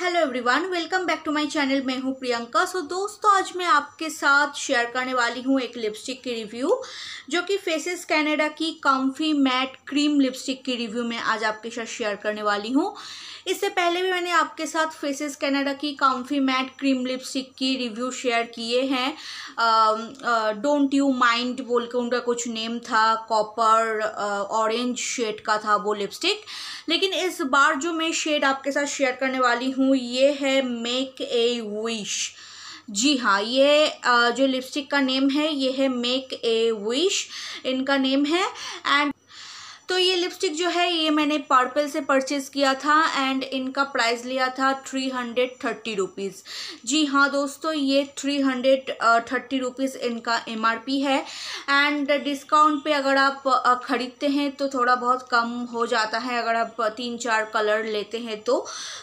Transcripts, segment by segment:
hello everyone welcome back to my channel मैं हूं प्रियंका सो दोस्तों आज मैं आपके साथ शेयर करने वाली हूं एक लिपस्टिक की रिव्यू जो कि फेसेस कैनेडा की कॉम्फी मैट क्रीम लिपस्टिक की रिव्यू मैं आज आपके साथ शेयर करने वाली हूं इससे पहले भी मैंने आपके साथ फेसेस कैनेडा की कॉम्फी मैट क्रीम लिपस्टिक की रिव्यू शेयर किए हैं डोंट यू माइंड बोल के उनका कुछ नेम था कॉपर ऑरेंज शेड का था वो लिपस्टिक लेकिन इस बार जो मैं शेड आपके साथ शेयर करने वाली हूँ हूँ ये है मेक ए विश जी हाँ ये जो लिपस्टिक का नेम है ये है मेक ए विश इनका नेम है एंड तो ये लिपस्टिक जो है ये मैंने पार्पल से परचेज़ किया था एंड इनका प्राइस लिया था थ्री हंड्रेड थर्टी रुपीज़ जी हाँ दोस्तों ये थ्री हंड्रेड थर्टी रुपीज़ इनका एम है एंड डिस्काउंट पे अगर आप ख़रीदते हैं तो थोड़ा बहुत कम हो जाता है अगर आप तीन चार कलर लेते हैं तो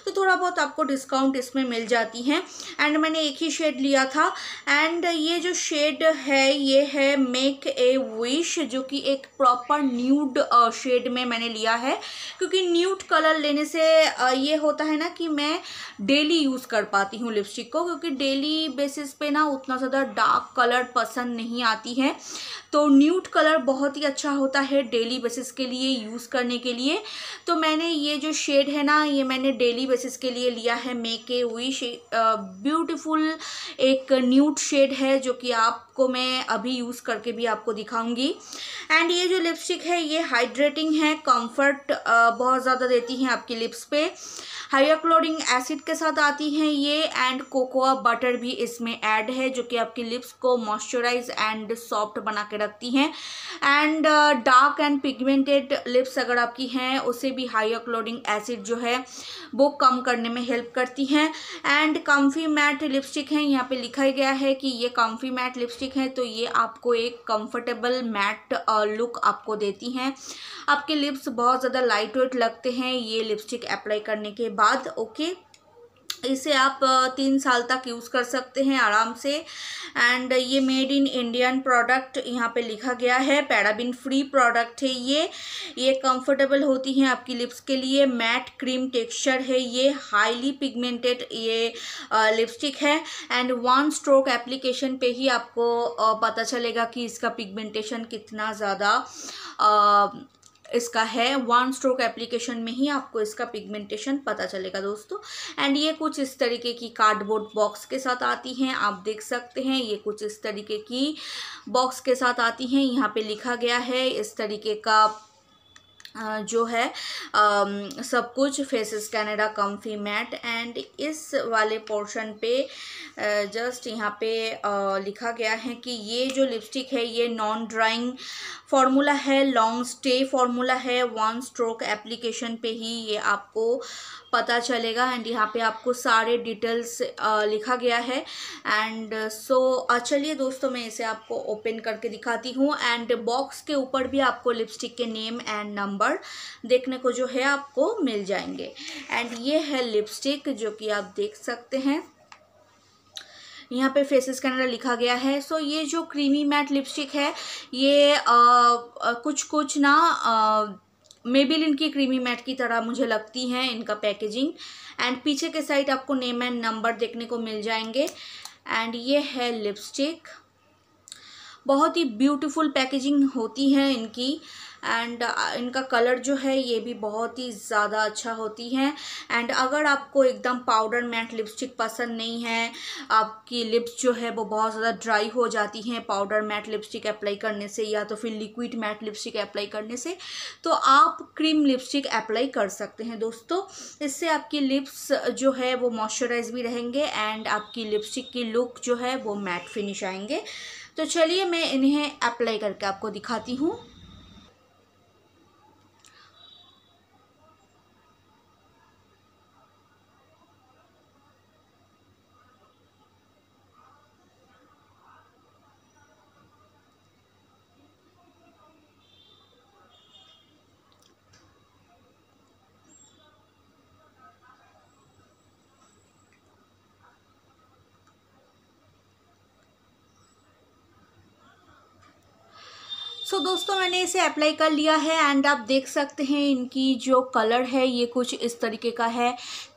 तो थोड़ा बहुत आपको डिस्काउंट इसमें मिल जाती है एंड मैंने एक ही शेड लिया था एंड ये जो शेड है ये है मेक ए विश जो कि एक प्रॉपर न्यूड शेड में मैंने लिया है क्योंकि न्यूट कलर लेने से ये होता है ना कि मैं डेली यूज़ कर पाती हूँ लिपस्टिक को क्योंकि डेली बेसिस पे ना उतना ज़्यादा डार्क कलर पसंद नहीं आती है तो न्यूट कलर बहुत ही अच्छा होता है डेली बेसिस के लिए यूज़ करने के लिए तो मैंने ये जो शेड है ना ये मैंने डेली बेसिस के लिए लिया है मे के हुई ब्यूटिफुल एक न्यूट शेड है जो कि आपको मैं अभी यूज़ करके भी आपको दिखाऊंगी एंड ये जो लिपस्टिक है ये हाइड्रेट हाइड्रेटिंग है कंफर्ट बहुत ज़्यादा देती हैं आपकी लिप्स पे हाइड्रोक्लोरिक एसिड के साथ आती हैं ये एंड कोकोआ बटर भी इसमें ऐड है जो कि आपकी लिप्स को मॉइस्चराइज एंड सॉफ्ट बना के रखती हैं and dark and pigmented lips अगर आपकी हैं उसे भी हाइड्रोक्लोरिक एसिड जो है वो कम करने में हेल्प करती हैं एंड कम्फी मैट लिपस्टिक हैं यहाँ पे लिखा गया है कि ये कम्फी मैट लिपस्टिक है तो ये आपको एक कम्फर्टेबल मैट लुक आपको देती हैं आपके लिप्स बहुत ज़्यादा लाइट वेट लगते हैं ये लिपस्टिक अप्लाई करने के बाद ओके इसे आप तीन साल तक यूज़ कर सकते हैं आराम से एंड ये मेड इन इंडियन प्रोडक्ट यहाँ पे लिखा गया है पैराबिन फ्री प्रोडक्ट है ये ये कंफर्टेबल होती हैं आपकी लिप्स के लिए मैट क्रीम टेक्सचर है ये हाईली पिगमेंटेड ये लिपस्टिक है एंड वन स्ट्रोक एप्लीकेशन पे ही आपको पता चलेगा कि इसका पिगमेंटेशन कितना ज़्यादा इसका है वन स्ट्रोक एप्लीकेशन में ही आपको इसका पिगमेंटेशन पता चलेगा दोस्तों एंड ये कुछ इस तरीके की कार्डबोर्ड बॉक्स के साथ आती हैं आप देख सकते हैं ये कुछ इस तरीके की बॉक्स के साथ आती हैं यहाँ पे लिखा गया है इस तरीके का जो है सब कुछ Faces Canada comfy matte and इस वाले पोर्शन पे जस्ट यहाँ पे लिखा गया है कि ये जो लिपस्टिक है ये नॉन ड्राइंग फार्मूला है लॉन्ग स्टे फार्मूला है वन स्ट्रोक एप्लीकेशन पे ही ये आपको पता चलेगा एंड यहाँ पे आपको सारे डिटेल्स लिखा गया है एंड सो चलिए दोस्तों मैं इसे आपको ओपन करके दिखाती हूँ एंड बॉक्स के ऊपर भी आपको लिपस्टिक के नेम एंड नंबर देखने को जो है आपको मिल जाएंगे एंड ये है लिपस्टिक जो कि आप देख सकते हैं यहाँ पे फेसेस अंदर लिखा गया है सो so, ये जो क्रीमी मैट लिपस्टिक है ये आ, कुछ कुछ ना आ, बिल इनकी क्रीमी मैट की तरह मुझे लगती हैं इनका पैकेजिंग एंड पीछे के साइड आपको नेम एंड नंबर देखने को मिल जाएंगे एंड ये है लिपस्टिक बहुत ही ब्यूटीफुल पैकेजिंग होती है इनकी एंड uh, इनका कलर जो है ये भी बहुत ही ज़्यादा अच्छा होती है एंड अगर आपको एकदम पाउडर मैट लिपस्टिक पसंद नहीं है आपकी लिप्स जो है वो बहुत ज़्यादा ड्राई हो जाती हैं पाउडर मैट लिपस्टिक अप्लाई करने से या तो फिर लिक्विड मैट लिपस्टिक अप्लाई करने से तो आप क्रीम लिपस्टिक अप्लाई कर सकते हैं दोस्तों इससे आपकी लिप्स जो है वो मॉइस्चराइज भी रहेंगे एंड आपकी लिपस्टिक की लुक जो है वो मैट फिनिश आएंगे तो चलिए मैं इन्हें अप्लाई करके आपको दिखाती हूँ सो so, दोस्तों मैंने इसे अप्लाई कर लिया है एंड आप देख सकते हैं इनकी जो कलर है ये कुछ इस तरीके का है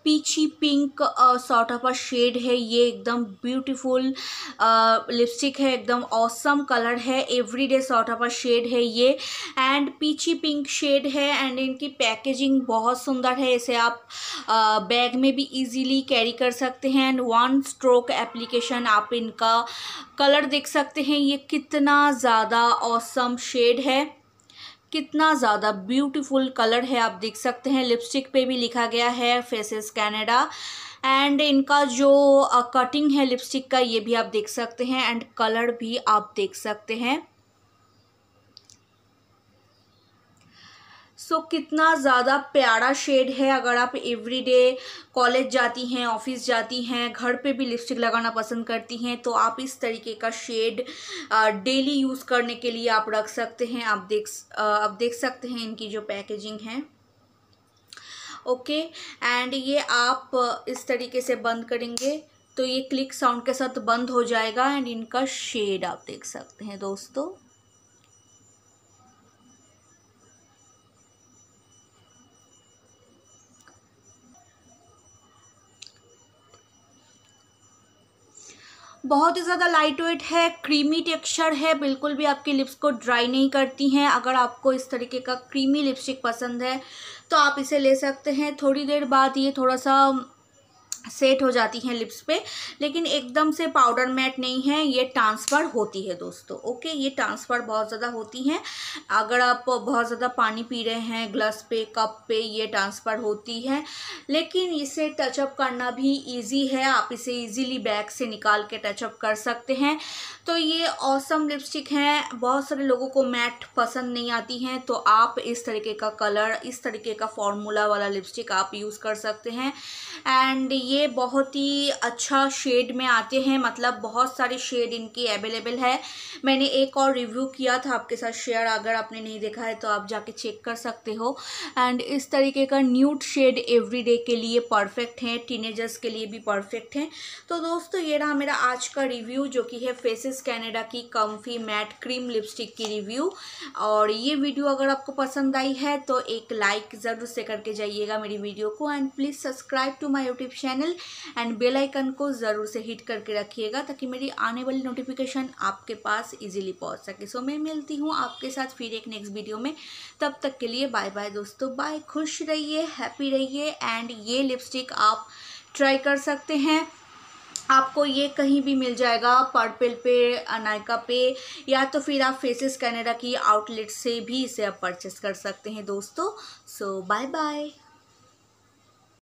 peachy pink sort of a shade है ये एकदम ब्यूटीफुल लिपस्टिक है एकदम ऑसम कलर है everyday sort of a shade है ये एंड पीछी पिंक शेड है एंड इनकी पैकेजिंग बहुत सुंदर है इसे आप uh, बैग में भी इजीली कैरी कर सकते हैं एंड वन स्ट्रोक एप्लीकेशन आप इनका कलर देख सकते हैं ये कितना ज़्यादा ऑसम शेड है कितना ज़्यादा ब्यूटीफुल कलर है आप देख सकते हैं लिपस्टिक पे भी लिखा गया है फेसेस कैनेडा एंड इनका जो कटिंग है लिपस्टिक का ये भी आप देख सकते हैं एंड कलर भी आप देख सकते हैं सो so, कितना ज़्यादा प्यारा शेड है अगर आप एवरीडे कॉलेज जाती हैं ऑफिस जाती हैं घर पे भी लिपस्टिक लगाना पसंद करती हैं तो आप इस तरीके का शेड डेली यूज़ करने के लिए आप रख सकते हैं आप देख आप देख सकते हैं इनकी जो पैकेजिंग है ओके एंड ये आप इस तरीके से बंद करेंगे तो ये क्लिक साउंड के साथ बंद हो जाएगा एंड इनका शेड आप देख सकते हैं दोस्तों बहुत ही ज़्यादा लाइट वेट है क्रीमी टेक्सचर है बिल्कुल भी आपकी लिप्स को ड्राई नहीं करती हैं अगर आपको इस तरीके का क्रीमी लिपस्टिक पसंद है तो आप इसे ले सकते हैं थोड़ी देर बाद ये थोड़ा सा सेट हो जाती हैं लिप्स पे लेकिन एकदम से पाउडर मैट नहीं है ये ट्रांसफ़र होती है दोस्तों ओके ये ट्रांसफ़र बहुत ज़्यादा होती हैं अगर आप बहुत ज़्यादा पानी पी रहे हैं ग्लास पे कप पे ये ट्रांसफ़र होती है लेकिन इसे टचअप करना भी इजी है आप इसे इजीली बैग से निकाल के टचअप कर सकते हैं तो ये औसम लिपस्टिक हैं बहुत सारे लोगों को मैट पसंद नहीं आती हैं तो आप इस तरीके का कलर इस तरीके का फॉर्मूला वाला लिपस्टिक आप यूज़ कर सकते हैं एंड ये बहुत ही अच्छा शेड में आते हैं मतलब बहुत सारे शेड इनकी अवेलेबल है मैंने एक और रिव्यू किया था आपके साथ शेयर अगर आपने नहीं देखा है तो आप जाके चेक कर सकते हो एंड इस तरीके का न्यूट शेड एवरीडे के लिए परफेक्ट हैं टीनेजर्स के लिए भी परफेक्ट हैं तो दोस्तों ये रहा मेरा आज का रिव्यू जो कि है फेसिस कैनेडा की कम्फी मैट क्रीम लिपस्टिक की रिव्यू और ये वीडियो अगर आपको पसंद आई है तो एक लाइक ज़रूर से करके जाइएगा मेरी वीडियो को and please subscribe to my YouTube channel channel and bell icon को ज़रूर से हिट करके रखिएगा ताकि मेरी आने वाली नोटिफिकेशन आपके पास इजीली पहुंच सके सो मैं मिलती हूँ आपके साथ फिर एक नेक्स्ट वीडियो में तब तक के लिए बाय बाय दोस्तों बाय खुश रहिए हैप्पी रहिए एंड ये लिपस्टिक आप ट्राई कर सकते हैं आपको ये कहीं भी मिल जाएगा पर्पल पे अनायका पे या तो फिर आप फेसेस कैनेडा की आउटलेट से भी इसे आप परचेस कर सकते हैं दोस्तों सो बाय बाय